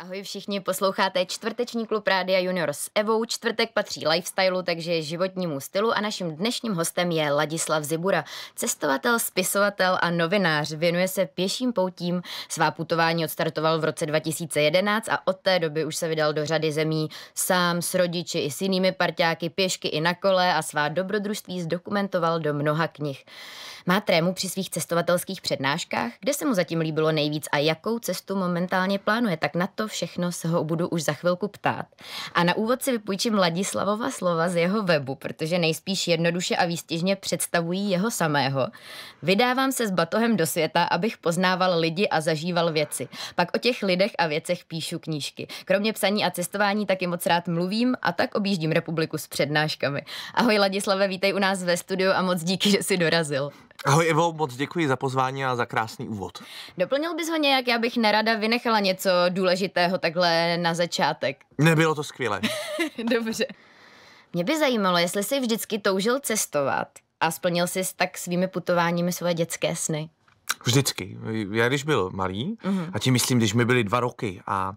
Ahoj všichni, posloucháte čtvrteční klub Rádia Junior s Evou. Čtvrtek patří lifestylu, takže životnímu stylu a naším dnešním hostem je Ladislav Zibura. Cestovatel, spisovatel a novinář věnuje se pěším poutím. Svá putování odstartoval v roce 2011 a od té doby už se vydal do řady zemí sám, s rodiči i s jinými parťáky, pěšky i na kole a svá dobrodružství zdokumentoval do mnoha knih. Má trému při svých cestovatelských přednáškách, kde se mu zatím líbilo nejvíc a jakou cestu momentálně plánuje, tak na to všechno se ho budu už za chvilku ptát. A na úvod si vypůjčím Ladislavova slova z jeho webu, protože nejspíš jednoduše a výstižně představují jeho samého. Vydávám se s batohem do světa, abych poznával lidi a zažíval věci. Pak o těch lidech a věcech píšu knížky. Kromě psaní a cestování taky moc rád mluvím a tak objíždím republiku s přednáškami. Ahoj Ladislave, vítej u nás ve studiu a moc díky, že jsi dorazil. Ahoj Evo, moc děkuji za pozvání a za krásný úvod. Doplnil bys ho nějak, já bych nerada vynechala něco důležitého takhle na začátek. Nebylo to skvělé. Dobře. Mě by zajímalo, jestli jsi vždycky toužil cestovat a splnil jsi tak svými putováními svoje dětské sny. Vždycky. Já když byl malý, mm-hmm. a tím myslím, když mi byly dva roky a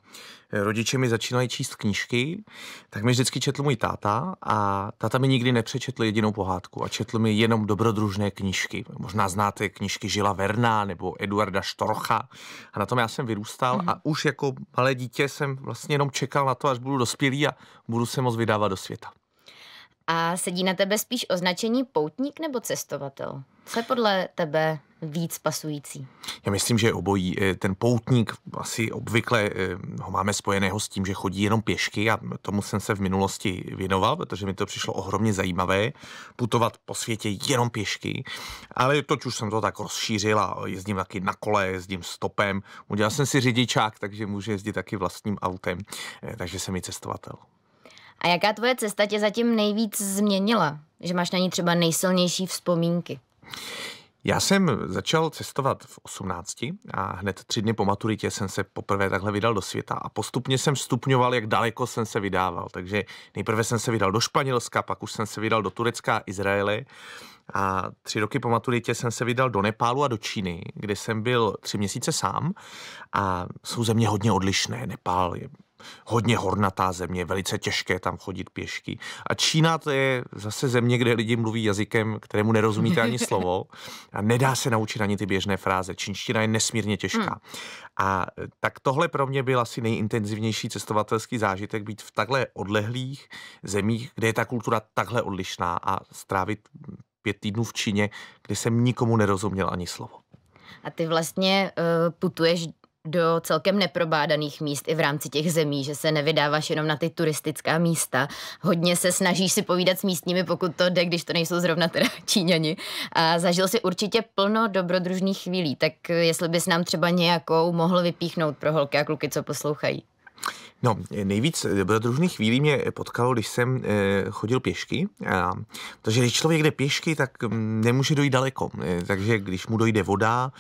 e, rodiče mi začínali číst knížky, tak mi vždycky četl můj táta a táta mi nikdy nepřečetl jedinou pohádku a četl mi jenom dobrodružné knížky. Možná znáte knížky Žila Verna nebo Eduarda Štorcha a na tom já jsem vyrůstal mm-hmm. a už jako malé dítě jsem vlastně jenom čekal na to, až budu dospělý a budu se moc vydávat do světa. A sedí na tebe spíš označení poutník nebo cestovatel? Co je podle tebe víc pasující? Já myslím, že obojí. Eh, ten poutník asi obvykle eh, ho máme spojeného s tím, že chodí jenom pěšky a tomu jsem se v minulosti věnoval, protože mi to přišlo ohromně zajímavé, putovat po světě jenom pěšky, ale teď už jsem to tak rozšířil a jezdím taky na kole, jezdím stopem, udělal jsem si řidičák, takže můžu jezdit taky vlastním autem, eh, takže jsem i cestovatel. A jaká tvoje cesta tě zatím nejvíc změnila? Že máš na ní třeba nejsilnější vzpomínky? Já jsem začal cestovat v 18 a hned tři dny po maturitě jsem se poprvé takhle vydal do světa a postupně jsem stupňoval, jak daleko jsem se vydával. Takže nejprve jsem se vydal do Španělska, pak už jsem se vydal do Turecka a Izraele. A tři roky po maturitě jsem se vydal do Nepálu a do Číny, kde jsem byl tři měsíce sám a jsou země hodně odlišné. Nepál je hodně hornatá země, velice těžké tam chodit pěšky. A Čína to je zase země, kde lidi mluví jazykem, kterému nerozumíte ani slovo a nedá se naučit ani ty běžné fráze. Čínština je nesmírně těžká. Hmm. A eh, tak tohle pro mě byl asi nejintenzivnější cestovatelský zážitek, být v takhle odlehlých zemích, kde je ta kultura takhle odlišná a strávit pět týdnů v Číně, kde jsem nikomu nerozuměl ani slovo. A ty vlastně uh, putuješ do celkem neprobádaných míst i v rámci těch zemí, že se nevydáváš jenom na ty turistická místa. Hodně se snažíš si povídat s místními, pokud to jde, když to nejsou zrovna teda Číňani. A zažil si určitě plno dobrodružných chvílí, tak jestli bys nám třeba nějakou mohl vypíchnout pro holky a kluky, co poslouchají. No, nejvíc dobrodružných chvílí mě potkalo, když jsem eh, chodil pěšky, a, protože když člověk jde pěšky, tak mm, nemůže dojít daleko, eh, takže když mu dojde voda,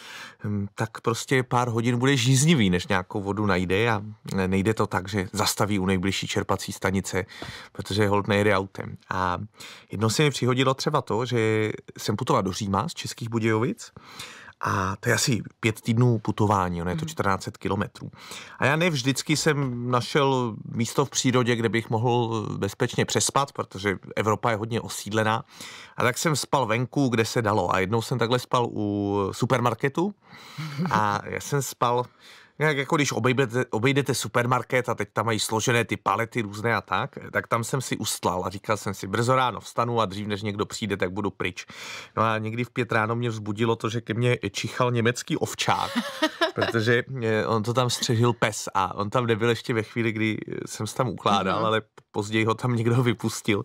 mm, tak prostě pár hodin bude žíznivý, než nějakou vodu najde a eh, nejde to tak, že zastaví u nejbližší čerpací stanice, protože hold nejde autem. A jedno se mi přihodilo třeba to, že jsem putoval do Říma z Českých Budějovic a to je asi pět týdnů putování, ono je to 14 hmm. kilometrů. A já nevždycky jsem našel místo v přírodě, kde bych mohl bezpečně přespat, protože Evropa je hodně osídlená. A tak jsem spal venku, kde se dalo. A jednou jsem takhle spal u supermarketu a já jsem spal jak jako když obejdete, obejdete supermarket a teď tam mají složené ty palety různé a tak, tak tam jsem si ustlal a říkal jsem si, brzo ráno vstanu a dřív, než někdo přijde, tak budu pryč. No a někdy v pět ráno mě vzbudilo to, že ke mně čichal německý ovčák, protože eh, on to tam střežil pes a on tam nebyl ještě ve chvíli, kdy eh, jsem se tam ukládal, mhm. ale později ho tam někdo vypustil.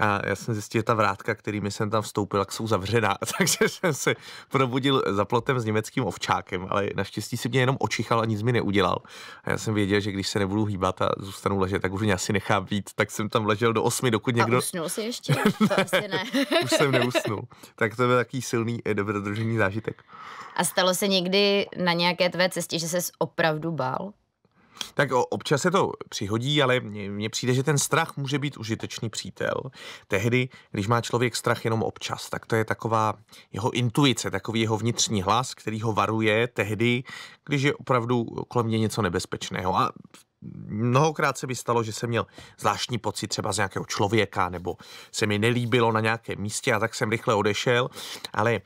A já jsem zjistil, že ta vrátka, kterými jsem tam vstoupil, jsou zavřená. Takže jsem se probudil za plotem s německým ovčákem, ale naštěstí si mě jenom očichal a nic mi neudělal. A já jsem věděl, že když se nebudu hýbat a zůstanu ležet, tak už mě asi nechá být. Tak jsem tam ležel do osmi, dokud někdo... A usnul si ještě? ne. už jsem neusnul. Tak to byl takový silný eh, dobrodružný zážitek. A stalo se někdy na nějaké tvé cestě, že ses opravdu bál? Tak občas se to přihodí, ale mně přijde, že ten strach může být užitečný přítel. Tehdy, když má člověk strach jenom občas, tak to je taková jeho intuice, takový jeho vnitřní hlas, který ho varuje tehdy, když je opravdu kolem něj něco nebezpečného. A v Mnohokrát se mi stalo, že jsem měl zvláštní pocit třeba z nějakého člověka, nebo se mi nelíbilo na nějakém místě a tak jsem rychle odešel, ale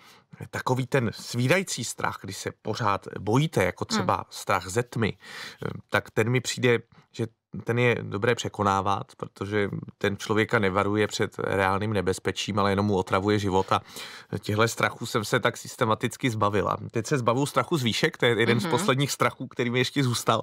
takový ten svídající strach, když se pořád bojíte, jako třeba hmm. strach ze tmy, tak ten mi přijde ten je dobré překonávat, protože ten člověka nevaruje před reálným nebezpečím, ale jenom mu otravuje život a těchto strachů jsem se tak systematicky zbavila. Teď se zbavu strachu z výšek, to je jeden mm-hmm. z mhm. posledních strachů, který mi ještě zůstal.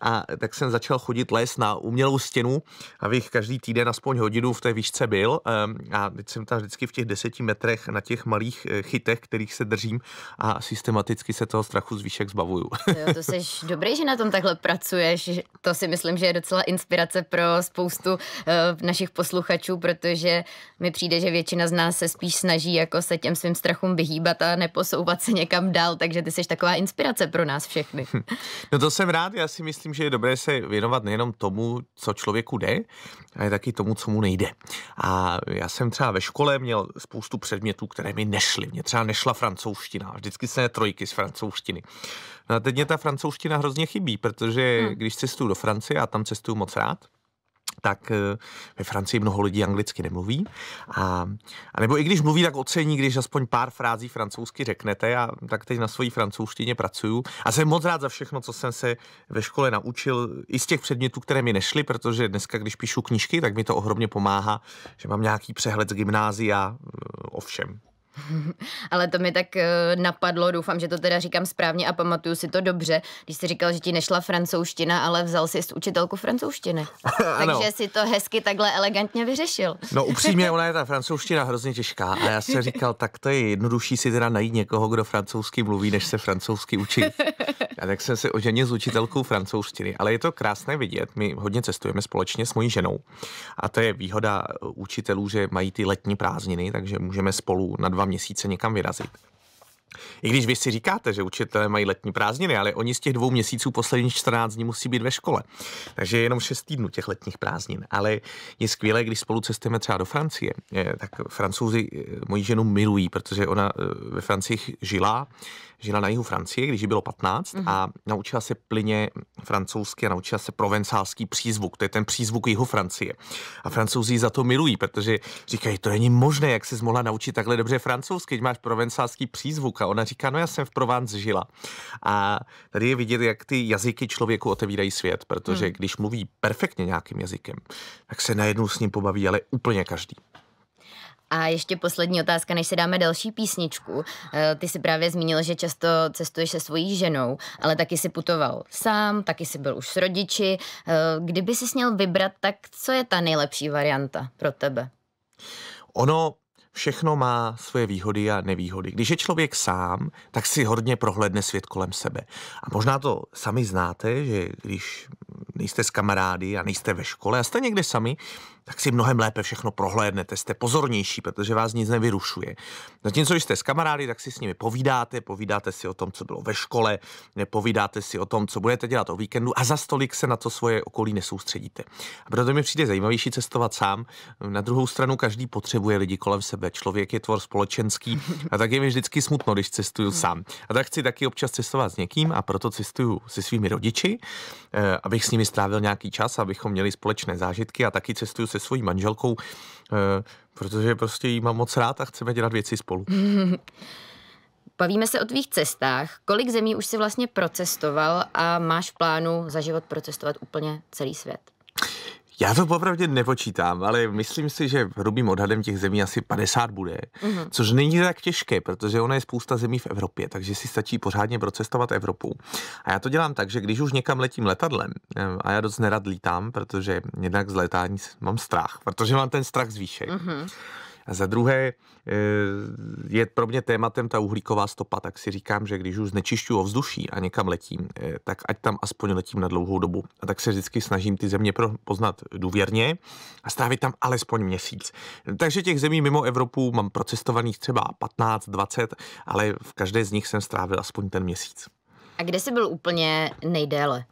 A tak jsem začal chodit les na umělou stěnu, abych každý týden aspoň hodinu v té výšce byl. Ehm, a teď jsem tam vždycky v těch deseti metrech na těch malých eh, chytech, kterých se držím a systematicky se toho strachu z výšek zbavuju. Jo, to jsi dobrý, že na tom takhle pracuješ. To si myslím, že je docela inspirace pro spoustu eh, našich posluchačů, protože mi přijde, že většina z nás se spíš snaží jako se těm svým strachům vyhýbat a neposouvat se někam dál, takže ty jsi taková inspirace pro nás všechny. Hm. No to jsem rád, já si myslím, že je dobré se věnovat nejenom tomu, co člověku jde, ale taky tomu, co mu nejde. A já jsem třeba ve škole měl spoustu předmětů, které mi nešly. Mě třeba nešla francouzština, vždycky se trojky z francouzštiny. No a teď mě ta francouzština hrozně chybí, protože hmm. když cestuju do Francie a tam cestuju moc rád, tak eh, ve Francii mnoho lidí anglicky nemluví. A, a nebo i když mluví, tak ocení, když aspoň pár frází francouzsky řeknete. Já tak teď na svojí francouzštině pracuju a jsem moc rád za všechno, co jsem se ve škole naučil, i z těch předmětů, které mi nešly, protože dneska, když píšu knížky, tak mi to ohromně pomáhá, že mám nějaký přehled z gymnázia eh, o všem. Ale to mi tak eh, napadlo, doufám, že to teda říkám správně a pamatuju si to dobře, když jsi říkal, že ti nešla francouzština, ale vzal jsi učitelku francouzštiny. Takže si to hezky takhle elegantně vyřešil. No upřímně, ona je ta francouzština hrozně těžká a já jsem říkal, tak to je jednodušší si teda najít někoho, kdo francouzsky mluví, než se francouzsky učí. A tak jsem se oženil s učitelkou francouzštiny, ale je to krásné vidět. My hodně cestujeme společně s mojí ženou a to je výhoda učitelů, že mají ty letní prázdniny, takže můžeme spolu na dva dva měsíce někam vyrazit. I když vy si říkáte, že učitelé mají letní prázdniny, ale oni z těch dvou měsíců posledních 14 dní musí být ve škole. Takže je jenom 6 týdnů těch letních prázdnin. Ale je skvělé, když spolu cestujeme třeba do Francie. Tak francouzi eh, moji ženu milují, protože ona eh, ve Francii žila, žila na jihu Francie, když jí bylo 15 mm-hmm. a naučila se plyně francouzsky a naučila se provencálský přízvuk. To je ten přízvuk jihu Francie. A francouzi za to milují, protože říkají, to není možné, jak se mohla naučit takhle dobře francouzsky, když máš provencálský přízvuk. Černocha. Ona říká, no já jsem v Provence žila. A tady je vidět, jak ty jazyky člověku otevírají svět, protože hmm. když mluví perfektně nějakým jazykem, tak se najednou s ním pobaví, ale úplně každý. A ještě poslední otázka, než se dáme další písničku. Eh, ty si právě zmínil, že často cestuješ se svojí ženou, ale taky si putoval sám, taky si byl už s rodiči. Eh, kdyby si měl vybrat, tak co je ta nejlepší varianta pro tebe? Ono všechno má svoje výhody a nevýhody. Když je člověk sám, tak si hodně prohlédne svět kolem sebe. A možná to sami znáte, že když nejste s kamarády a nejste ve škole a jste někde sami, tak si mnohem lépe všechno prohlédnete, jste pozornější, protože vás nic nevyrušuje. Zatímco, když jste s kamarády, tak si s nimi povídáte, povídáte si o tom, co bylo ve škole, povídáte si o tom, co budete dělat o víkendu a za stolik se na to svoje okolí nesoustředíte. A proto mi přijde zajímavější cestovat sám. Na druhou stranu každý potřebuje lidi kolem sebe. Člověk je tvor společenský a tak je mi vždycky smutno, když cestuju sám. A tak chci taky občas cestovat s někým a proto cestuju se svými rodiči, eh, abych s nimi strávil nějaký čas, abychom měli společné zážitky a taky cestuju se svojí manželkou, eh, protože prostě jí mám moc rád a chceme dělat věci spolu. Bavíme se o tvých cestách. Kolik zemí už si vlastně procestoval a máš v plánu za život procestovat úplně celý svět? Já to popravdě nepočítám, ale myslím si, že hrubým odhadem těch zemí asi 50 bude, mm-hmm. což není tak těžké, protože ona je spousta zemí v Evropě, takže si stačí pořádně procestovat Evropu. A já to dělám tak, že když už někam letím letadlem, eh, a já dost nerad lítám, protože jednak z letání mám strach, protože mám ten strach z výšek. Mm-hmm a za druhé eh, je pro mě tématem ta uhlíková stopa, tak si říkám, že když už znečišťuji ovzduší a někam letím, eh, tak ať tam aspoň letím na dlouhou dobu. A tak se vždycky snažím ty země poznat důvěrně a strávit tam alespoň měsíc. Takže těch zemí mimo Evropu mám procestovaných třeba 15, 20, ale v každé z nich jsem strávil aspoň ten měsíc. A kde jsi byl úplně nejdéle?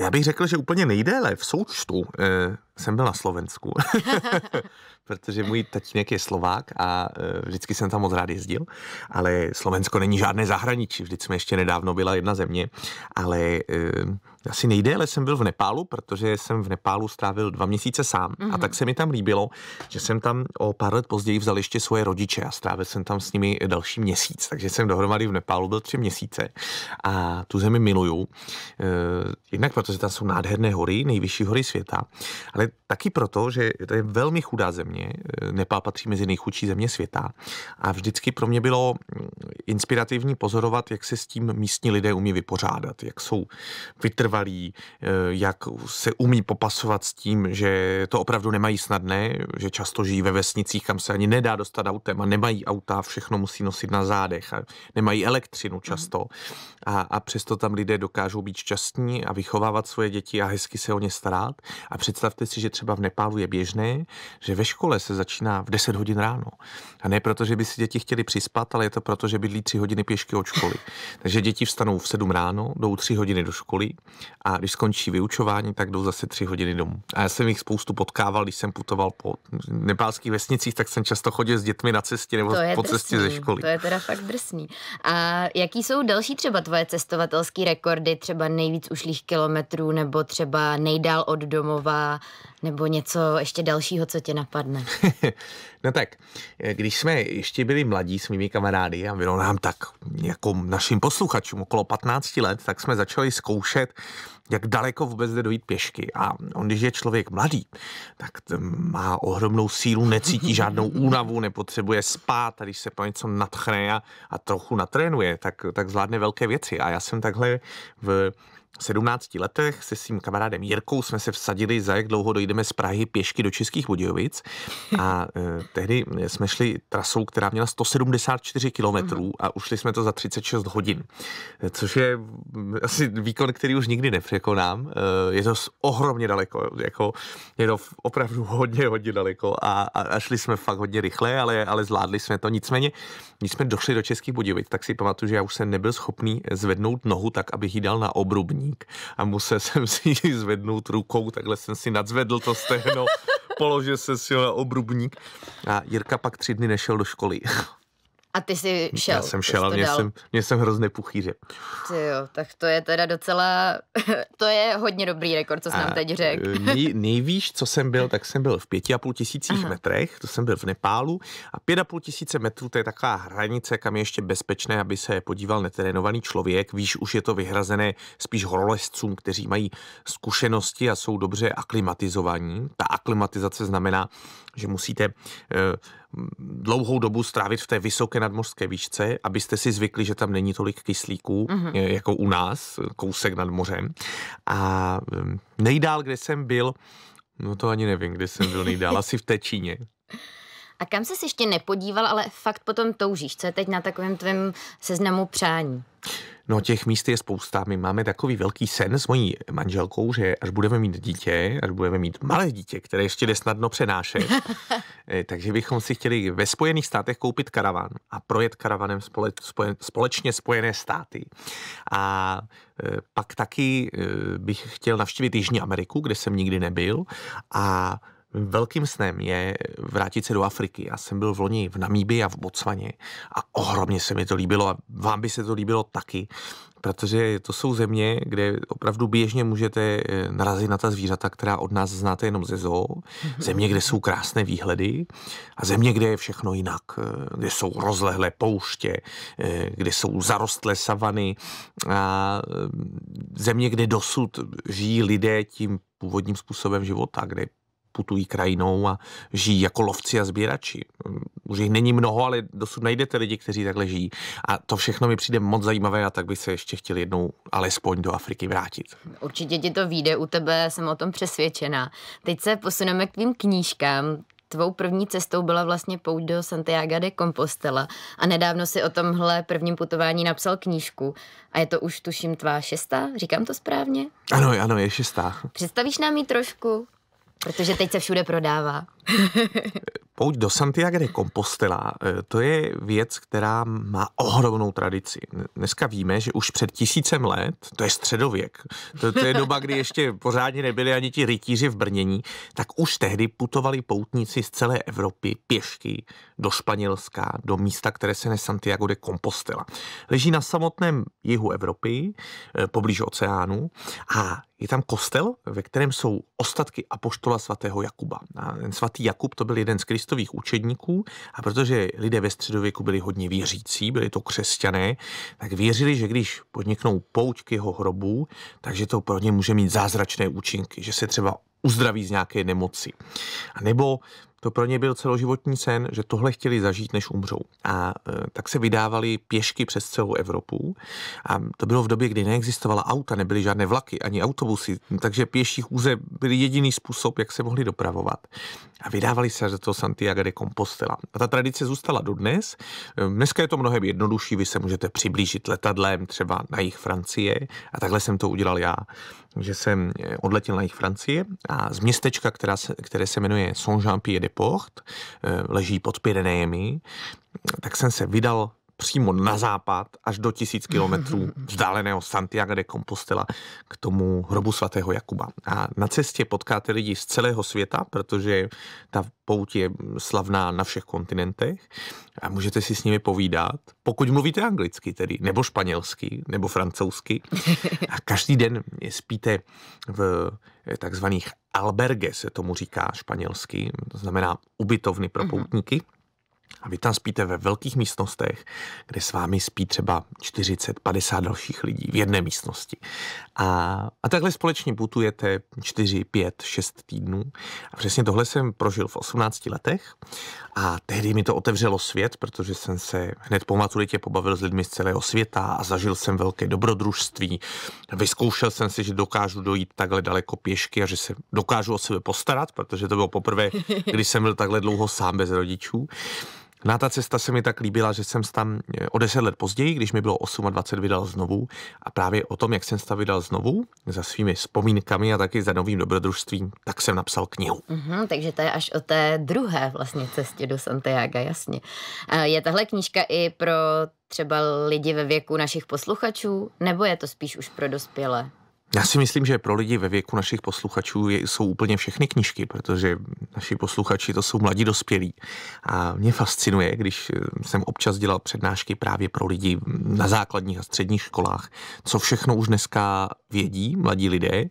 Já bych řekl, že úplně nejdéle v součtu eh, jsem byl na Slovensku. protože můj tatínek je Slovák a e, vždycky jsem tam moc rád jezdil, ale Slovensko není žádné zahraničí, vždycky jsme ještě nedávno byla jedna země, ale e, asi nejdéle jsem byl v Nepálu, protože jsem v Nepálu strávil dva měsíce sám mm-hmm. a mhm. tak se mi tam líbilo, že jsem tam o pár let později vzal ještě svoje rodiče a strávil jsem tam s nimi další měsíc, takže jsem dohromady v Nepálu byl tři měsíce a tu zemi miluju. E, jednak protože tam jsou nádherné hory, nejvyšší hory světa, ale taky proto, že to je velmi chudá země země. Eh, Nepál patří mezi nejchudší země světa. A vždycky pro mě bylo mm, inspirativní pozorovat, jak se s tím místní lidé umí vypořádat, jak jsou vytrvalí, eh, jak se umí popasovat s tím, že to opravdu nemají snadné, že často žijí ve vesnicích, kam se ani nedá dostat autem a nemají auta, všechno musí nosit na zádech a nemají elektřinu mhm. často. A, a přesto tam lidé dokážou být šťastní a vychovávat svoje děti a hezky se o ně starat. A představte si, že třeba v Nepálu je běžné, že ve škole škole se začíná v 10 hodin ráno. A ne proto, že by si děti chtěli přispat, ale je to proto, že bydlí 3 hodiny pěšky od školy. Takže děti vstanou v 7 ráno, jdou 3 hodiny do školy a když skončí vyučování, tak jdou zase 3 hodiny domů. A já jsem jich spoustu potkával, když jsem putoval po nepálských vesnicích, tak jsem často chodil s dětmi na cestě nebo po drsný, cestě ze školy. To je teda fakt drsný. A jaký jsou další třeba tvoje cestovatelské rekordy, třeba nejvíc ušlých kilometrů nebo třeba nejdál od domova nebo něco ještě dalšího, co tě napadne? dopadne. no tak, když jsme ještě byli mladí s mými kamarády a bylo nám tak jako našim posluchačům okolo 15 let, tak jsme začali zkoušet, jak daleko vůbec jde dojít pěšky. A on, když je člověk mladý, tak má ohromnou sílu, necítí žádnou únavu, nepotřebuje spát a když se po něco natchne a, a trochu natrénuje, tak, tak zvládne velké věci. A já jsem takhle v 17 letech se svým kamarádem Jirkou jsme se vsadili, za jak dlouho dojdeme z Prahy pěšky do Českých Budějovic. A eh, tehdy jsme šli trasou, která měla 174 kilometrů mhm. a ušli jsme to za 36 hodin, což je mm, asi výkon, který už nikdy nepřekonám. Eh, je to ohromně daleko, jako je to opravdu hodně, hodně daleko a, a, a šli jsme fakt hodně rychle, ale, ale zvládli jsme to. Nicméně, když jsme došli do Českých Budějovic, tak si pamatuju, že já už jsem nebyl schopný zvednout nohu tak, abych ji dal na obrubní kotník a musel jsem si ji zvednout rukou, takhle jsem si nadzvedl to stehno, položil jsem si na obrubník a Jirka pak tři dny nešel do školy. A ty jsi šel. Já jsem šel a mě jsem, mě jsem puchýře. Ty jo, tak to je teda docela, to je hodně dobrý rekord, co jsi a nám teď řekl. Eh, nej, nejvíš, co jsem byl, tak jsem byl v pěti a půl tisících Aha. metrech, to jsem byl v Nepálu a pět a půl tisíce metrů to je taková hranice, kam je ještě bezpečné, aby se podíval netrénovaný člověk. Víš, už je to vyhrazené spíš horolezcům, kteří mají zkušenosti a jsou dobře aklimatizovaní. Ta aklimatizace znamená, že musíte eh, dlouhou dobu strávit v té vysoké nadmořské výšce, abyste si zvykli, že tam není tolik kyslíků, mm-hmm. Eh, jako u nás, kousek nad mořem. A ehm, nejdál, kde jsem byl, no to ani nevím, kde jsem byl nejdál, asi v té Číně. A kam se ještě nepodíval, ale fakt potom toužíš? Co je teď na takovém tvém seznamu přání? No těch míst je spousta. My máme takový velký sen s mojí manželkou, že až budeme mít dítě, až budeme mít malé dítě, které ještě jde snadno přenášet, eh, takže bychom si chtěli ve Spojených státech koupit karavan a projet karavanem spole, spoje, společně Spojené státy. A e, pak taky e, bych chtěl navštívit Jižní Ameriku, kde jsem nikdy nebyl a Velkým snem je vrátit se do Afriky. Já jsem byl v loni v Namíbi a v Botswaně a ohromně se mi to líbilo a vám by se to líbilo taky, protože to jsou země, kde opravdu běžně můžete eh, narazit na ta zvířata, která od nás znáte jenom ze zoo, mhm. země, kde jsou krásné výhledy a země, kde je všechno jinak, eh, kde jsou rozlehlé pouště, eh, kde jsou zarostlé savany a země, kde dosud žijí lidé tím původním způsobem života, kde putují krajinou a žijí jako lovci a sběrači. Mm, už jich není mnoho, ale dosud najdete lidi, kteří takhle žijí. A to všechno mi přijde moc zajímavé a tak bych se ještě chtěl jednou alespoň do Afriky vrátit. Určitě ti to vyjde, u tebe jsem o tom přesvědčená. Teď se posuneme k tvým knížkám tvou první cestou byla vlastně pouť do Santiago de Compostela a nedávno si o tomhle prvním putování napsal knížku a je to už tuším tvá šestá, říkám to správně? Ano, ano, je šestá. Představíš nám ji trošku? Protože teď se všude prodává. Pouť do Santiago de Compostela, eh, to je věc, která má ohromnou tradici. Dneska víme, že už před tisícem let, to je středověk, to, to je doba, kdy ještě pořádně nebyli ani ti rytíři v Brnění, tak už tehdy putovali poutníci z celé Evropy pěšky do Španělska, do místa, které se ne Santiago de Compostela. Leží na samotném jihu Evropy, eh, poblíž oceánu a je tam kostel, ve kterém jsou ostatky apoštolů apoštola svatého Jakuba. A ten svatý Jakub to byl jeden z kristových učedníků a protože lidé ve středověku byli hodně věřící, byli to křesťané, tak věřili, že když podniknou pouť k jeho hrobu, takže to pro ně může mít zázračné účinky, že se třeba uzdraví z nějaké nemoci. A nebo to pro ně byl celoživotní sen, že tohle chtěli zažít, než umřou. A e, tak se vydávali pěšky přes celou Evropu. A to bylo v době, kdy neexistovala auta, nebyly žádné vlaky ani autobusy, takže pěší chůze byl jediný způsob, jak se mohli dopravovat. A vydávali se za toho Santiago de Compostela. A ta tradice zůstala dodnes. E, dneska je to mnohem jednodušší, vy se můžete přiblížit letadlem třeba na jich Francie a takhle jsem to udělal já že jsem eh, odletěl na jich Francie a z městečka, která se, které se jmenuje Saint-Jean-Pied-de-Port, eh, leží pod Pyrenejemi, tak jsem se vydal přímo na západ až do tisíc kilometrů vzdáleného Santiago de Compostela k tomu hrobu svatého Jakuba. A na cestě potkáte lidi z celého světa, protože ta pouť je slavná na všech kontinentech a můžete si s nimi povídat, pokud mluvíte anglicky tedy, nebo španělsky, nebo francouzsky. A každý den spíte v eh, takzvaných alberge, se tomu říká španělsky, to znamená ubytovny pro mhm. poutníky. Mm-hmm a vy tam spíte ve velkých místnostech, kde s vámi spí třeba 40, 50 dalších lidí v jedné místnosti. A, a takhle společně putujete 4, 5, 6 týdnů. A přesně tohle jsem prožil v 18 letech. A tehdy mi to otevřelo svět, protože jsem se hned po maturitě pobavil s lidmi z celého světa a zažil jsem velké dobrodružství. Vyzkoušel jsem si, že dokážu dojít takhle daleko pěšky a že se dokážu o sebe postarat, protože to bylo poprvé, když jsem byl takhle dlouho sám bez rodičů. Na no ta cesta se mi tak líbila, že jsem tam eh, o 10 let později, když mi bylo 28, vydal znovu a právě o tom, jak jsem se vydal znovu, za svými vzpomínkami a taky za novým dobrodružstvím, tak jsem napsal knihu. Mm-hmm, takže to je až o té druhé vlastně cestě do Santiago, jasně. Eh, je tahle knížka i pro třeba lidi ve věku našich posluchačů, nebo je to spíš už pro dospělé? Já si myslím, že pro lidi ve věku našich posluchačů jsou úplně všechny knížky, protože naši posluchači to jsou mladí dospělí. A mě fascinuje, když eh, jsem občas dělal přednášky právě pro lidi na základních a středních školách, co všechno už dneska vědí mladí lidé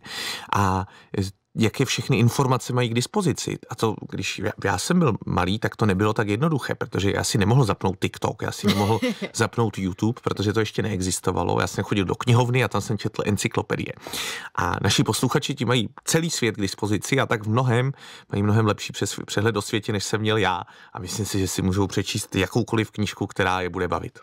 a eh, jaké všechny informace mají k dispozici. A to, když já jsem byl malý, tak to nebylo tak jednoduché, protože já si nemohl zapnout TikTok, já si nemohl zapnout YouTube, protože to ještě neexistovalo. Já jsem chodil do knihovny a tam jsem četl encyklopedie. A naši posluchači ti mají celý svět k dispozici a tak v mnohem mají mnohem lepší přehled o světě, než jsem měl já. A myslím si, že si můžou přečíst jakoukoliv knížku, která je bude bavit.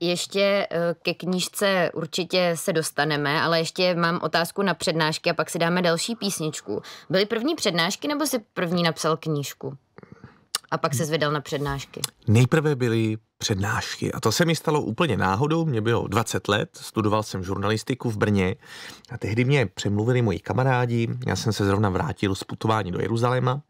Ještě eh, ke knížce určitě se dostaneme, ale ještě mám otázku na přednášky a pak si dáme další písničku. Byly první přednášky nebo si první napsal knížku? A pak se zvedal na přednášky. Nejprve byly přednášky a to se mi stalo úplně náhodou, mě bylo 20 let, studoval jsem žurnalistiku v Brně a tehdy mě přemluvili moji kamarádi, já jsem se zrovna vrátil z putování do Jeruzaléma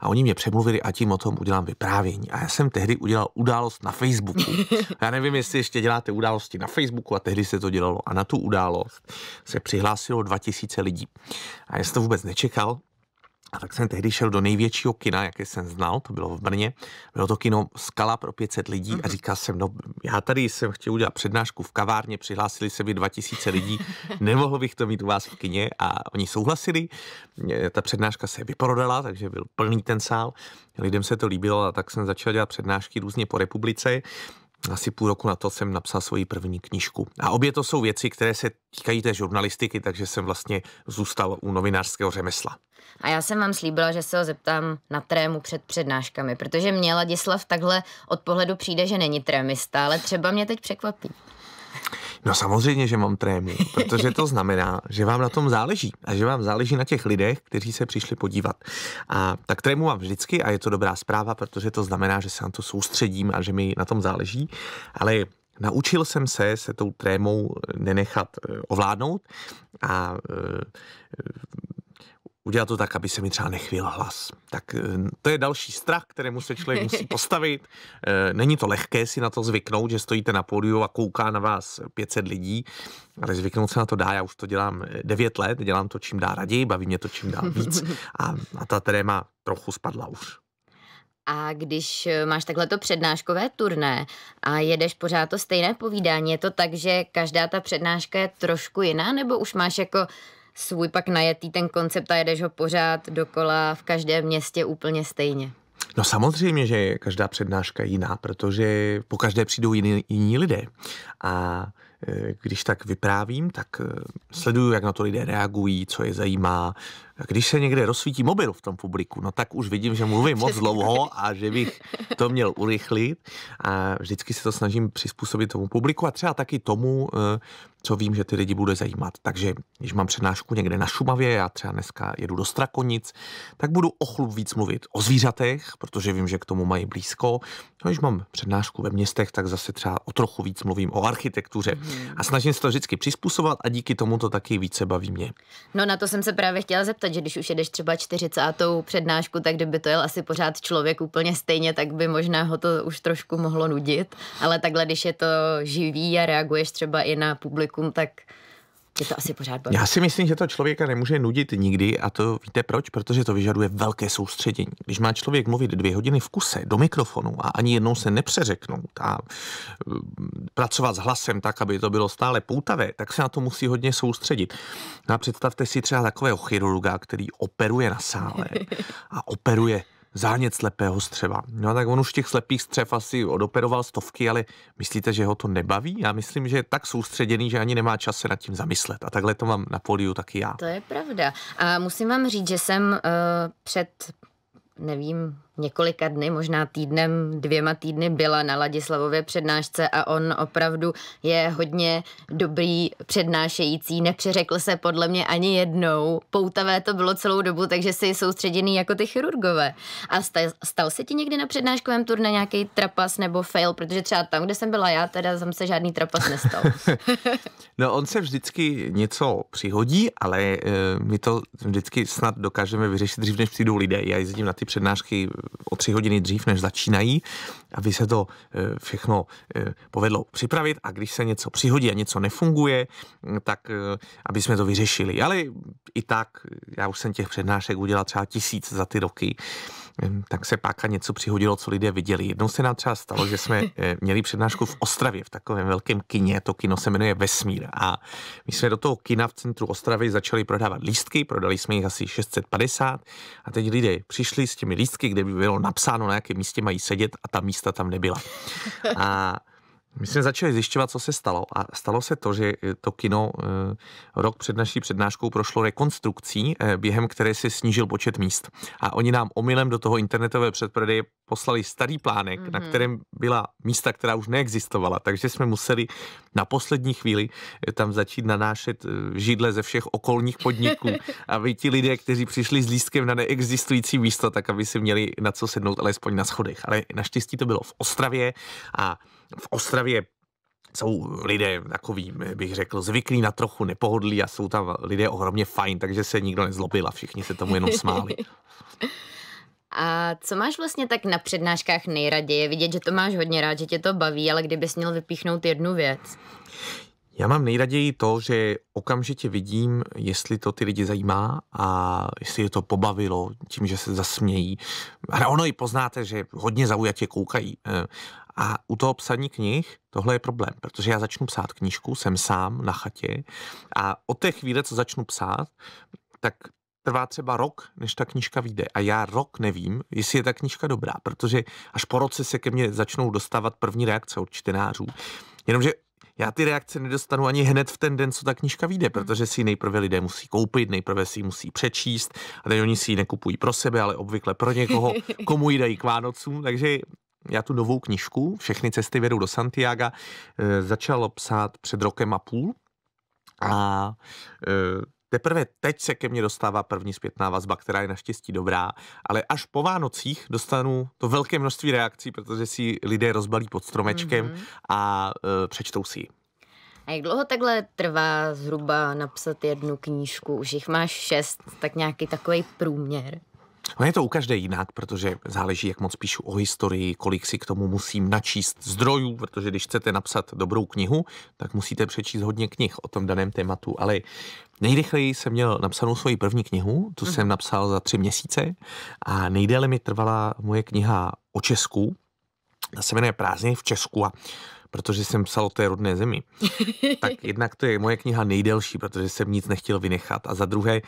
a oni mě přemluvili a tím o tom udělám vyprávění. A já jsem tehdy udělal událost na Facebooku. Já nevím, jestli ještě děláte události na Facebooku a tehdy se to dělalo a na tu událost se přihlásilo 2000 lidí. A já jsem to vůbec nečekal, a tak jsem tehdy šel do největšího kina, jaké jsem znal, to bylo v Brně. Bylo to kino Skala pro 500 lidí a mhm. říkal jsem, no já tady jsem chtěl udělat přednášku v kavárně, přihlásili se mi 2000 lidí, nemohl bych to mít u vás v kině a oni souhlasili. Ta přednáška se vyprodala, takže byl plný ten sál. Lidem se to líbilo a tak jsem začal dělat přednášky různě po republice asi půl roku na to jsem napsal svoji první knížku. A obě to jsou věci, které se týkají té žurnalistiky, takže jsem vlastně zůstal u novinářského řemesla. A já jsem vám slíbila, že se ho zeptám na trému před přednáškami, protože mě Ladislav takhle od pohledu přijde, že není trémista, ale třeba mě teď překvapí. No samozřejmě, že mám trému, protože to znamená, že vám na tom záleží a že vám záleží na těch lidech, kteří se přišli podívat. A tak trému mám vždycky a je to dobrá zpráva, protože to znamená, že se na to soustředím a že mi na tom záleží, ale Naučil jsem se se tou trémou nenechat eh, ovládnout a eh, udělat to tak, aby se mi třeba nechvěl hlas. Tak eh, to je další strach, kterému se člověk musí postavit. Eh, není to lehké si na to zvyknout, že stojíte na pódiu a kouká na vás 500 lidí, ale zvyknout se na to dá. Já už to dělám 9 eh, let, dělám to čím dá raději, baví mě to čím dá víc a, a ta téma trochu spadla už. A když máš takhle přednáškové turné a jedeš pořád to stejné povídání, je to tak, že každá ta přednáška je trošku jiná, nebo už máš jako svůj pak najetý ten koncept a jedeš ho pořád dokola v každém městě úplně stejně. No samozřejmě, že je každá přednáška jiná, protože po každé přijdou jiný, jiní lidé. A e, když tak vyprávím, tak e, sleduju, jak na to lidé reagují, co je zajímá, když se někde rozsvítí mobil v tom publiku, no tak už vidím, že mluvím moc dlouho a že bych to měl urychlit. A vždycky se to snažím přizpůsobit tomu publiku a třeba taky tomu, eh, co vím, že ty lidi bude zajímat. Takže když mám přednášku někde na Šumavě, já třeba dneska jedu do Strakonic, tak budu o chlup víc mluvit o zvířatech, protože vím, že k tomu mají blízko. No, když mám přednášku ve městech, tak zase třeba o trochu víc mluvím o architektuře. Mhm. A snažím se to vždycky přizpůsobovat a díky tomu to taky více baví mě. No na to jsem se právě chtěla zeptat, že když už jedeš třeba 40. přednášku, tak kdyby to jel asi pořád člověk úplně stejně, tak by možná ho to už trošku mohlo nudit. Ale takhle, když je to živý a reaguješ třeba i na publikum, tak je to asi pořád baví. Já si myslím, že to člověka nemůže nudit nikdy a to víte proč? Protože to vyžaduje velké soustředění. Když má člověk mluvit dvě hodiny v kuse do mikrofonu a ani jednou se nepřeřeknout a mm, pracovat s hlasem tak, aby to bylo stále poutavé, tak se na to musí hodně soustředit. No a představte si třeba takového chirurga, který operuje na sále a operuje zánět slepého střeva. No tak on už těch slepých střev asi odoperoval stovky, ale myslíte, že ho to nebaví? Já myslím, že je tak soustředěný, že ani nemá čas se nad tím zamyslet. A takhle to mám na poliu taky já. To je pravda. A musím vám říct, že jsem uh, před nevím, několika dny, možná týdnem, dvěma týdny byla na Ladislavově přednášce a on opravdu je hodně dobrý přednášející, nepřeřekl se podle mě ani jednou, poutavé to bylo celou dobu, takže si soustředěný jako ty chirurgové. A stal, stal se ti někdy na přednáškovém turné nějaký trapas nebo fail, protože třeba tam, kde jsem byla já, teda tam se žádný trapas nestal. no on se vždycky něco přihodí, ale eh, my to vždycky snad dokážeme vyřešit dřív, než přijdou lidé. Já jezdím na ty přednášky o tři hodiny dřív, než začínají, aby se to eh, všechno eh, povedlo připravit a když se něco přihodí a něco nefunguje, mm, tak eh, aby jsme to vyřešili. Ale i tak, já už jsem těch přednášek udělal třeba tisíc za ty roky, tak se páka něco přihodilo, co lidé viděli. Jednou se nám třeba stalo, že jsme eh, měli přednášku v Ostravě, v takovém velkém kině, to kino se jmenuje Vesmír. A my jsme do toho kina v centru Ostravy začali prodávat lístky, prodali jsme jich asi 650 a teď lidé přišli s těmi lístky, kde by bylo napsáno, na jakém místě mají sedět a ta místa tam nebyla. A my jsme začali zjišťovat, co se stalo a stalo se to, že to kino eh, rok před naší přednáškou prošlo rekonstrukcí, eh, během které se snížil počet míst. A oni nám omylem do toho internetové předprodeje poslali starý plánek, mm-hmm. na mhm. kterém byla místa, která už neexistovala, takže jsme museli na poslední chvíli eh, tam začít nanášet židle ze všech okolních podniků, aby ti lidé, kteří přišli s lístkem na neexistující místo, tak aby si měli na co sednout alespoň na schodech. Ale naštěstí to bylo v Ostravě a v Ostravě jsou lidé takový, bych řekl, zvyklí na trochu nepohodlí a jsou tam lidé ohromně fajn, takže se nikdo nezlobil a všichni se tomu jenom smáli. A co máš vlastně tak na přednáškách nejraději? Vidět, že to máš hodně rád, že tě to baví, ale kdybys měl vypíchnout jednu věc? Já mám nejraději to, že okamžitě vidím, jestli to ty lidi zajímá a jestli je to pobavilo tím, že se zasmějí. A ono i poznáte, že hodně zaujatě koukají. A u toho psaní knih tohle je problém, protože já začnu psát knížku, jsem sám na chatě a od té chvíle, co začnu psát, tak trvá třeba rok, než ta knížka vyjde. A já rok nevím, jestli je ta knížka dobrá, protože až po roce se ke mně začnou dostávat první reakce od čtenářů. Jenomže já ty reakce nedostanu ani hned v ten den, co ta knížka vyjde, hmm. protože si ji nejprve lidé musí koupit, nejprve si ji musí přečíst a teď oni si ji nekupují pro sebe, ale obvykle pro někoho, komu ji dají k Vánocům, takže já tu novou knižku, Všechny cesty vedou do Santiago, eh, začal psát před rokem a půl a eh, Teprve teď se ke mně dostává první zpětná vazba, která je naštěstí dobrá, ale až po Vánocích dostanu to velké množství reakcí, protože si lidé rozbalí pod stromečkem mm-hmm. a eh, přečtou si A jak dlouho takhle trvá zhruba napsat jednu knížku? Už jich máš šest, tak nějaký takový průměr? No je to u každé jinak, protože záleží, jak moc píšu o historii, kolik si k tomu musím načíst zdrojů, protože když chcete napsat dobrou knihu, tak musíte přečíst hodně knih o tom daném tématu, ale Nejrychleji jsem měl napsanou svoji první knihu, tu mhm. jsem napsal za tři měsíce a nejdéle mi trvala moje kniha o Česku, ta se jmenuje Prázdniny v Česku a protože jsem psal o té rodné zemi, tak jednak to je moje kniha nejdelší, protože jsem nic nechtěl vynechat. A za druhé e,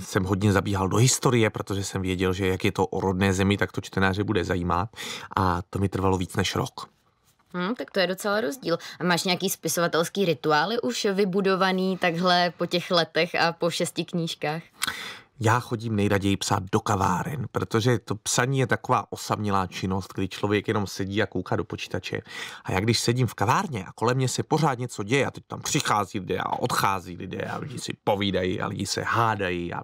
jsem hodně zabíhal do historie, protože jsem věděl, že jak je to o rodné zemi, tak to čtenáře bude zajímat. A to mi trvalo víc než rok. Hmm, tak to je docela rozdíl. A máš nějaký spisovatelský rituály už vybudovaný takhle po těch letech a po šesti knížkách? já chodím nejraději psát do kaváren, protože to psaní je taková osamělá činnost, kdy člověk jenom sedí a kouká do počítače. A já když sedím v kavárně a kolem mě se pořád něco děje, a teď tam přichází lidé a odchází lidé a lidi si povídají a lidi se hádají a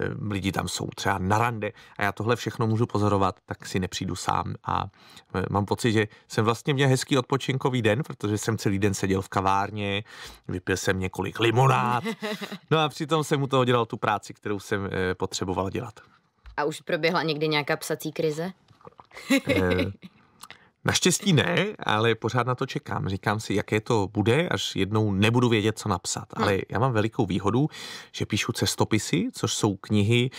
e, lidi tam jsou třeba na rande a já tohle všechno můžu pozorovat, tak si nepřijdu sám a e, mám pocit, že jsem vlastně měl hezký odpočinkový den, protože jsem celý den seděl v kavárně, vypil jsem několik limonád, no a přitom jsem mu toho dělal tu práci, kterou jsem jsem eh, potřeboval dělat. A už proběhla někdy nějaká psací krize? Eh, naštěstí ne, ale pořád na to čekám. Říkám si, jaké to bude, až jednou nebudu vědět, co napsat. Hmm. Ale já mám velikou výhodu, že píšu cestopisy, což jsou knihy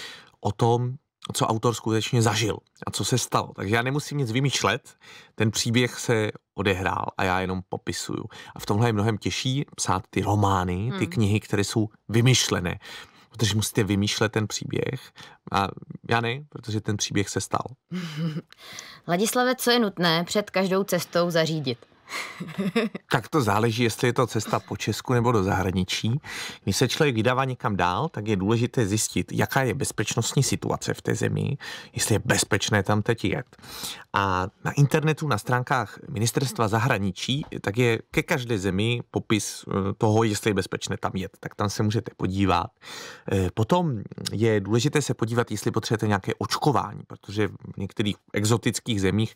o tom, co autor skutečně zažil a co se stalo. Takže já nemusím nic vymýšlet, ten příběh se odehrál a já jenom popisuju. A v tomhle je mnohem těžší psát ty romány, ty hmm. knihy, které jsou vymyšlené protože musíte vymýšlet ten příběh. A já ne, protože ten příběh se stal. Ladislave, co je nutné před každou cestou zařídit? tak to záleží, jestli je to cesta po Česku nebo do zahraničí. Když se člověk vydává někam dál, tak je důležité zjistit, jaká je bezpečnostní situace v té zemi, jestli je bezpečné tam teď jet. A na internetu, na stránkách ministerstva zahraničí, tak je ke každé zemi popis eh, toho, jestli je bezpečné tam jet. Tak tam se můžete podívat. Eh, potom je důležité se podívat, jestli potřebujete nějaké očkování, protože v některých exotických zemích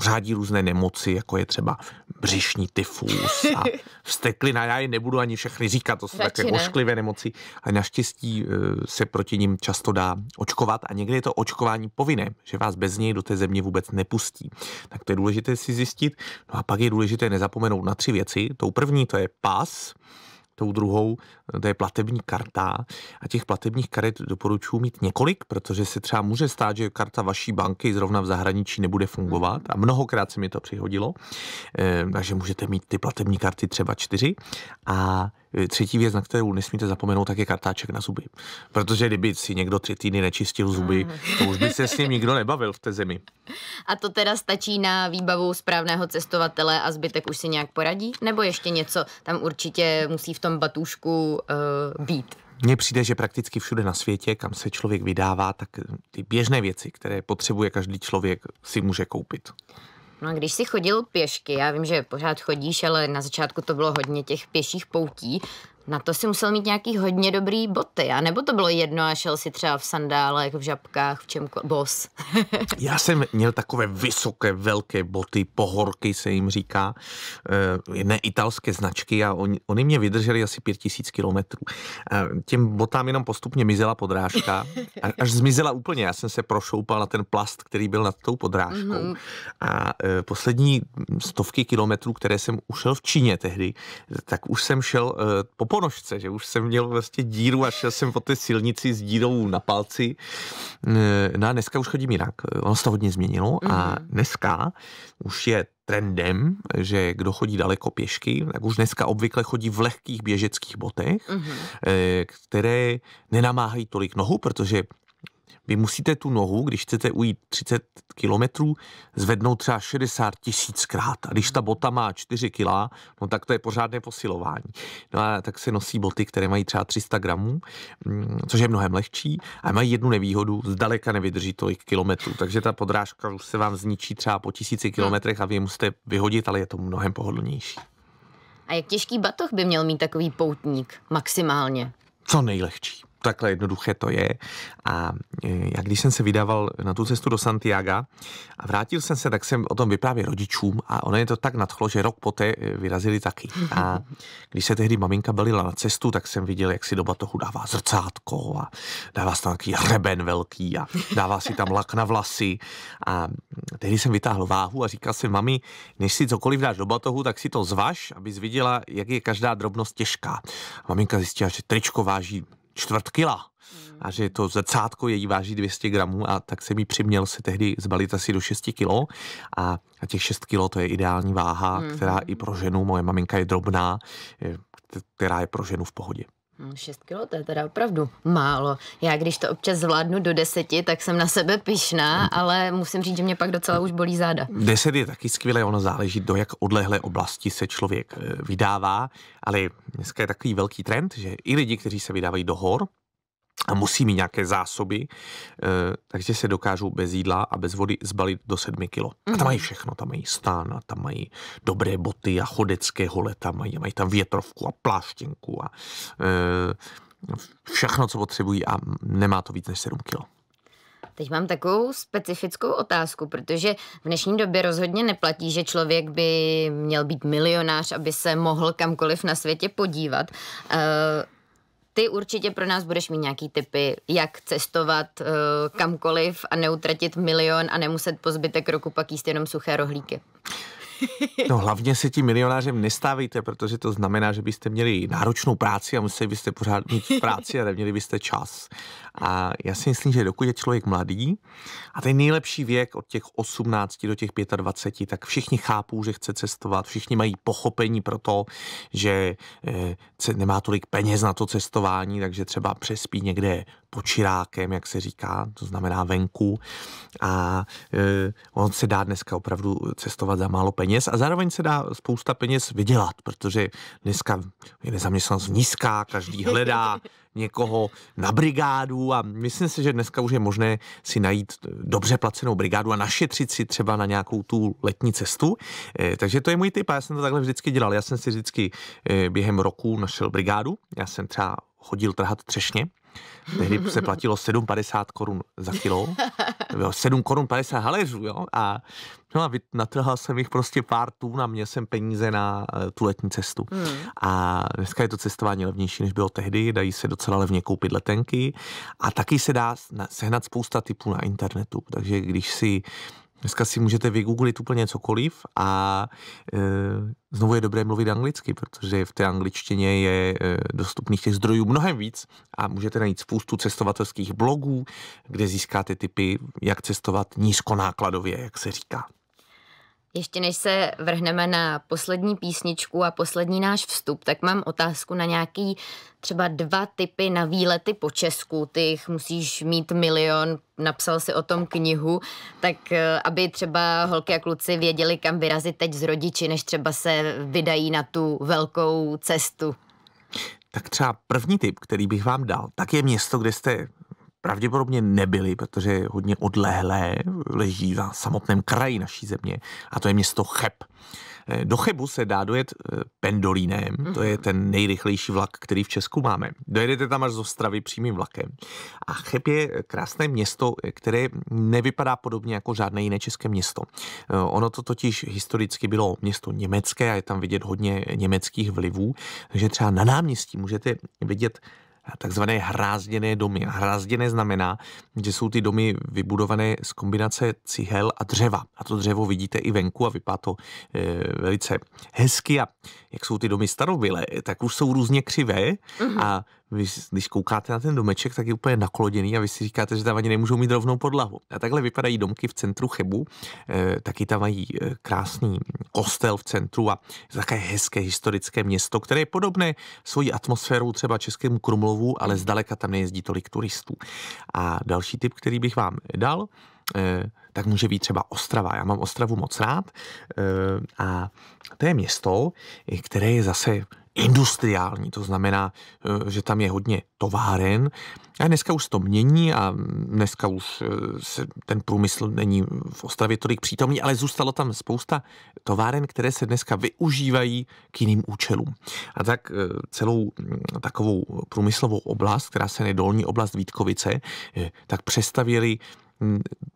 řádí různé nemoci, jako je třeba břišní tyfus a vsteklina. Já je nebudu ani všechny říkat, to jsou Radši takové ne. ošklivé nemoci, ale naštěstí eh, se proti ním často dá očkovat a někdy je to očkování povinné, že vás bez něj do té země vůbec nepustí. Tak to je důležité si zjistit. No a pak je důležité nezapomenout na tři věci. Tou první to je pas, tou druhou, eh, to je platební karta a těch platebních karet doporučuji mít několik, protože se třeba může stát, že karta vaší banky zrovna v zahraničí nebude fungovat a mnohokrát se mi to přihodilo, eh, takže můžete mít ty platební karty třeba čtyři a Eh, třetí věc, na kterou nesmíte zapomenout, tak je kartáček na zuby. Protože kdyby si někdo tři týdny nečistil zuby, mm. to už by se s ním nikdo nebavil v té zemi. A to teda stačí na výbavu správného cestovatele a zbytek už si nějak poradí? Nebo ještě něco tam určitě musí v tom batušku uh, být? Mně přijde, že prakticky všude na světě, kam se člověk vydává, tak ty běžné věci, které potřebuje každý člověk, si může koupit. No a když jsi chodil pěšky, já vím, že pořád chodíš, ale na začátku to bylo hodně těch pěších poutí, na to si musel mít nějaký hodně dobrý boty, a nebo to bylo jedno a šel si třeba v sandálech, v žabkách, v čem bos. Já jsem měl takové vysoké, velké boty, pohorky se jim říká, eh, jedné italské značky a oni, oni mě vydrželi asi pět tisíc kilometrů. Eh, těm botám jenom postupně mizela podrážka, až zmizela úplně. Já jsem se prošoupal na ten plast, který byl nad tou podrážkou. Mm-hmm. A eh, poslední stovky kilometrů, které jsem ušel v Číně tehdy, tak už jsem šel po ponožce, že už jsem měl vlastně díru a šel jsem po té silnici s dírou na palci. Eh, no a dneska už chodím jinak. Ono se to hodně změnilo mm a mhm. dneska už je trendem, že kdo chodí daleko pěšky, tak už dneska obvykle chodí v lehkých běžeckých botech, mm-hmm. které nenamáhají tolik nohu, protože vy musíte tu nohu, když chcete ujít 30 kilometrů, zvednout třeba 60 tisíckrát. A když ta bota má 4 kila, no tak to je pořádné posilování. No a tak se nosí boty, které mají třeba 300 gramů, mm, což je mnohem lehčí a mají jednu nevýhodu, zdaleka nevydrží tolik kilometrů. Takže ta podrážka už se vám zničí třeba po tisíci hmm. kilometrech a vy je musíte vyhodit, ale je to mnohem pohodlnější. A jak těžký batoh by měl mít takový poutník maximálně? Co nejlehčí takhle jednoduché to je. A e, já když jsem se vydával na tu cestu do Santiaga a vrátil jsem se, tak jsem o tom vyprávěl rodičům a ono je to tak nadchlo, že rok poté e, vyrazili taky. A když se tehdy maminka balila na cestu, tak jsem viděl, jak si doba toho dává zrcátko a dává si tam nějaký reben velký a dává si tam lak na vlasy. A tehdy jsem vytáhl váhu a říkal jsem, mami, než si cokoliv dáš do batohu, tak si to zvaž, abys viděla, jak je každá drobnost těžká. A maminka zjistila, že tričko váží čtvrt kila mm. a že to zrcátko její váží 200 gramů a tak jsem mi přiměl se tehdy zbalit asi do 6 kilo a, a těch 6 kilo to je ideální váha, mm. která mm-hmm. i pro ženu, moje maminka je drobná, která je pro ženu v pohodě. 6 hm, kilo, to je teda opravdu málo. Já když to občas zvládnu do deseti, tak jsem na sebe pišná, ale musím říct, že mě pak docela už bolí záda. 10 je taky skvělé, ono záleží, do jak odlehlé oblasti se člověk eh, vydává, ale dneska je takový velký trend, že i lidi, kteří se vydávají do hor, a musí mít nějaké zásoby, eh, takže se dokážou bez jídla a bez vody zbalit do sedmi kilo. A tam mhm. mají všechno, tam mají stán a tam mají dobré boty a chodecké hole, tam mají, mají tam větrovku a pláštěnku a eh, všechno, co potřebují a nemá to víc než 7 kilo. Teď mám takovou specifickou otázku, protože v dnešní době rozhodně neplatí, že člověk by měl být milionář, aby se mohl kamkoliv na světě podívat. Eh, ty určitě pro nás budeš mít nějaký typy, jak cestovat uh, kamkoliv a neutratit milion a nemuset po zbytek roku pak jíst jenom suché rohlíky. No hlavně se tím milionářem nestávejte, protože to znamená, že byste měli náročnou práci a museli byste pořád mít práci a neměli byste čas. A já si myslím, že dokud je člověk mladý a ten nejlepší věk od těch 18 do těch 25, tak všichni chápou, že chce cestovat, všichni mají pochopení pro to, že eh, nemá tolik peněz na to cestování, takže třeba přespí někde počirákem, jak se říká, to znamená venku. A eh, on se dá dneska opravdu cestovat za málo peněz peněz a zároveň se dá spousta peněz vydělat, protože dneska je nezaměstnanost nízká, každý hledá někoho na brigádu a myslím si, že dneska už je možné si najít eh, dobře placenou brigádu a našetřit si třeba na nějakou tu letní cestu. Eh, takže to je můj tip a já jsem to takhle vždycky dělal. Já jsem si vždycky eh, během roku našel brigádu. Já jsem třeba chodil trhat třešně, Tehdy se platilo 7,50 korun za kilo. 7 korun 50 haléřů, jo, a No a natrhal jsem jich prostě pár tun a měl jsem peníze na eh, tu letní cestu. Hmm. A dneska je to cestování levnější, než bylo tehdy, dají se docela levně koupit letenky a taky se dá sehnat spousta typů na internetu. Takže když si Dneska si můžete vygooglit úplně cokoliv a e, znovu je dobré mluvit anglicky, protože v té angličtině je e, dostupných těch zdrojů mnohem víc a můžete najít spoustu cestovatelských blogů, kde získáte typy, jak cestovat nízkonákladově, jak se říká. Ještě než se vrhneme na poslední písničku a poslední náš vstup, tak mám otázku na nějaký třeba dva typy na výlety po Česku. Ty jich musíš mít milion, napsal si o tom knihu, tak eh, aby třeba holky a kluci věděli, kam vyrazit teď z rodiči, než třeba se vydají na tu velkou cestu. Tak třeba první tip, který bych vám dal, tak je město, kde jste pravděpodobně nebyly, protože je hodně odlehlé, leží za samotném kraji naší země a to je město Cheb. Eh, do Chebu se dá dojet eh, pendolínem, to je mhm. ten nejrychlejší vlak, který v Česku máme. Dojedete tam až z Ostravy přímým vlakem. A Cheb je krásné město, eh, které nevypadá podobně jako žádné jiné české město. Ono to totiž historicky bylo město německé a je tam vidět hodně německých vlivů, že třeba na náměstí můžete vidět takzvané hrázděné domy. Hrázděné znamená, že jsou ty domy vybudované z kombinace cihel a dřeva. A to dřevo vidíte i venku a vypadá to e, velice hezky. A jak jsou ty domy starobylé, tak už jsou různě křivé mm-hmm. a vy, když koukáte na ten domeček, tak je úplně nakloděný a vy si říkáte, že tam ani nemůžou mít rovnou podlahu. A takhle vypadají domky v centru Chebu, e, taky tam mají eh, krásný kostel v centru a také hezké historické město, které je podobné svojí atmosférou třeba Českému Krumlovu, ale zdaleka tam nejezdí tolik turistů. A další tip, který bych vám dal, e, tak může být třeba Ostrava. Já mám Ostravu moc rád e, a to je město, které je zase industriální, to znamená, eh, že tam je hodně továren. A dneska už to mění a dneska už eh, se ten průmysl není v Ostravě tolik přítomný, ale zůstalo tam spousta továren, které se dneska využívají k jiným účelům. A tak eh, celou mm, takovou průmyslovou oblast, která se nedolní oblast Vítkovice, tak přestavili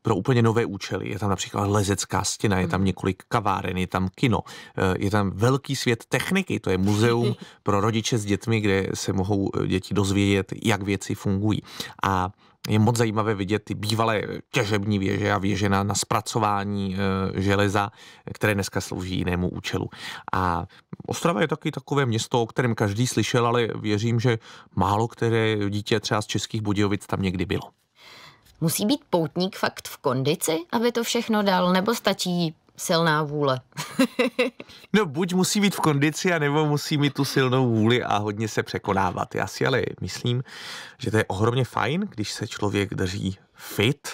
pro úplně nové účely. Je tam například lezecká stěna, je tam mhm. několik kaváren, je tam kino, e, je tam velký svět techniky, to je muzeum pro rodiče s dětmi, kde se mohou e, děti dozvědět, jak věci fungují. A je moc zajímavé vidět ty bývalé těžební věže a věže na, na zpracování e, železa, které dneska slouží jinému účelu. A Ostrava je taky takové město, o kterém každý slyšel, ale věřím, že málo které dítě třeba z Českých Budějovic tam někdy bylo. Musí být poutník fakt v kondici, aby to všechno dal, nebo stačí silná vůle. no buď musí být v kondici, nebo musí mít tu silnou vůli a hodně se překonávat. Já si ale myslím, že to je ohromně fajn, když se člověk drží fit,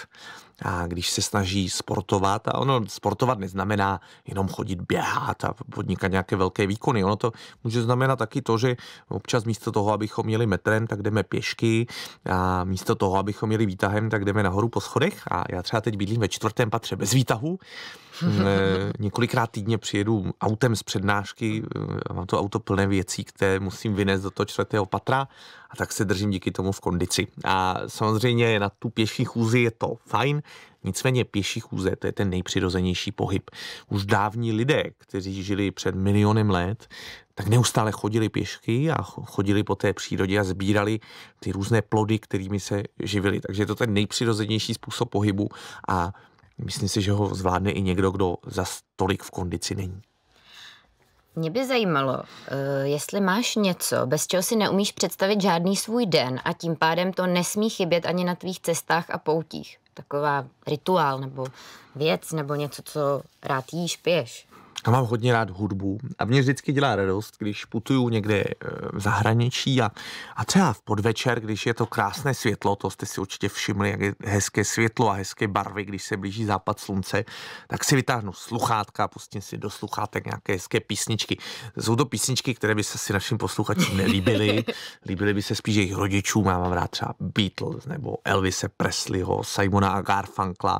a když se snaží sportovat, a ono sportovat neznamená jenom chodit běhat a podnikat nějaké velké výkony. Ono to může znamenat taky to, že občas místo toho, abychom měli metrem, tak jdeme pěšky a místo toho, abychom měli výtahem, tak jdeme nahoru po schodech a já třeba teď bydlím ve čtvrtém patře bez výtahu, Několikrát týdně přijedu autem z přednášky, eh, mám to auto plné věcí, které musím vynést do toho čtvrtého patra a tak se držím díky tomu v kondici. A samozřejmě na tu pěší chůzi je to fajn, nicméně pěší chůze to je ten nejpřirozenější pohyb. Už dávní lidé, kteří žili před milionem let, tak neustále chodili pěšky a chodili po té přírodě a sbírali ty různé plody, kterými se živili. Takže je to ten nejpřirozenější způsob pohybu a Myslím si, že ho zvládne i někdo, kdo za tolik v kondici není. Mě by zajímalo, eh, jestli máš něco, bez čeho si neumíš představit žádný svůj den a tím pádem to nesmí chybět ani na tvých cestách a poutích. Taková rituál nebo věc nebo něco, co rád jíš, piješ a mám hodně rád hudbu a mě vždycky dělá radost, když putuju někde eh, v zahraničí a, a třeba v podvečer, když je to krásné světlo, to jste si určitě všimli, jak je hezké světlo a hezké barvy, když se blíží západ slunce, tak si vytáhnu sluchátka, a pustím si do sluchátek nějaké hezké písničky. Jsou to písničky, které by se si našim posluchačům nelíbily, líbily by se spíš jejich rodičům, já mám rád třeba Beatles nebo Elvise Presleyho, Simona a Garfunkla,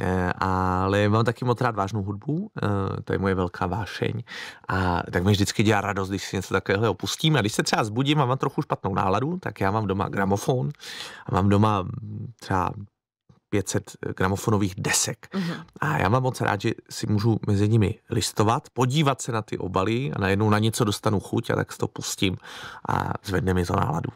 Eh, ale mám taky moc rád vážnou hudbu, eh, to je moje velká vášeň. A tak mi vždycky dělá radost, když si něco takového opustím. A když se třeba zbudím a mám trochu špatnou náladu, tak já mám doma gramofon a mám doma třeba 500 gramofonových desek. Uh-huh. A já mám moc rád, že si můžu mezi nimi listovat, podívat se na ty obaly a najednou na něco dostanu chuť a tak si to pustím a zvedne mi to náladu.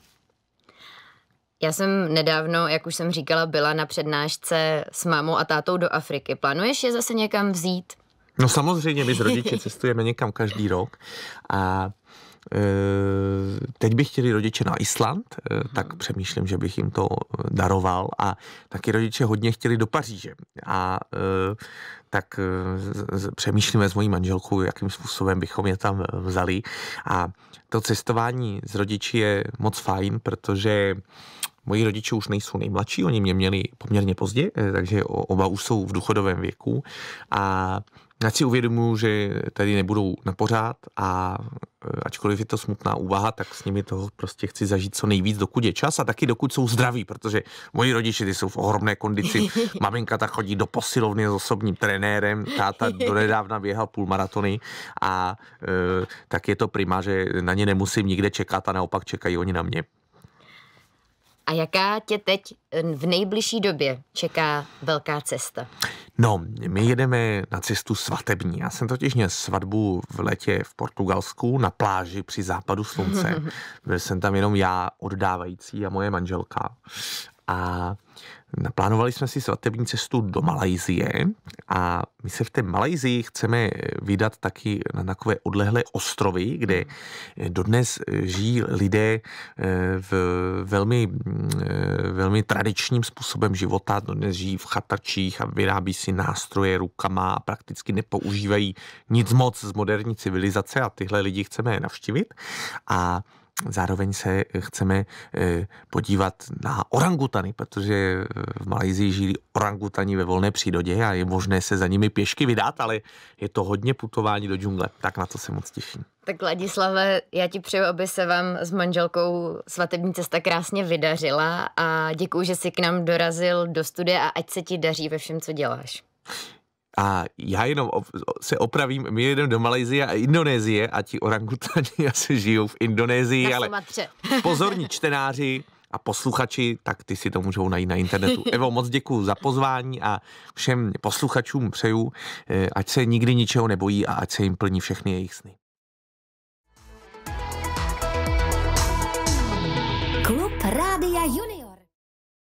Já jsem nedávno, jak už jsem říkala, byla na přednášce s mámou a tátou do Afriky. Plánuješ je zase někam vzít? No samozřejmě, my s rodiči cestujeme někam každý rok a e, teď by chtěli rodiče na Island, e, tak mhm. přemýšlím, že bych jim to daroval a taky rodiče hodně chtěli do Paříže a e, tak přemýšlíme s mojí manželkou, jakým způsobem bychom je tam vzali a to cestování s rodiči je moc fajn, protože Moji rodiče už nejsou nejmladší, oni mě měli poměrně pozdě, eh, takže oba už jsou v důchodovém věku. A já si uvědomuji, že tady nebudou na pořád a eh, ačkoliv je to smutná úvaha, tak s nimi toho prostě chci zažít co nejvíc, dokud je čas a taky dokud jsou zdraví, protože moji rodiče ty jsou v ohromné kondici. Maminka ta chodí do posilovny s osobním trenérem, táta nedávna běhal půl maratony a e, tak je to prima, že na ně nemusím nikde čekat a naopak čekají oni na mě. A jaká tě teď eh, v nejbližší době čeká velká cesta? No, my jedeme na cestu svatební. Já jsem totiž měl svatbu v letě v Portugalsku na pláži při západu slunce. Byl jsem tam jenom já, oddávající a moje manželka. A Naplánovali jsme si svatební cestu do Malajzie a my se v té Malajzii chceme vydat taky na takové odlehlé ostrovy, kde dodnes žijí lidé eh, v velmi, eh, velmi tradičním způsobem života. Dodnes žijí v chatačích a vyrábí si nástroje rukama a prakticky nepoužívají nic moc z moderní civilizace a tyhle lidi chceme navštívit. A Zároveň se eh, chceme eh, podívat na orangutany, protože eh, v Malajzii žijí orangutani ve volné přírodě a je možné se za nimi pěšky vydat, ale je to hodně putování do džungle, tak na to se moc těším. Tak Ladislave, já ti přeju, aby se vám s manželkou svatební cesta krásně vydařila a děkuji, že jsi k nám dorazil do studia a ať se ti daří ve všem, co děláš. A já jenom op, se opravím, my jedeme do Malajzie a Indonésie a ti orangutani asi žijou v Indonésii, ale pozorní čtenáři a posluchači, tak ty si to můžou najít na internetu. Evo, moc děkuji za pozvání a všem posluchačům přeju, eh, ať se nikdy ničeho nebojí a ať se jim plní všechny jejich sny.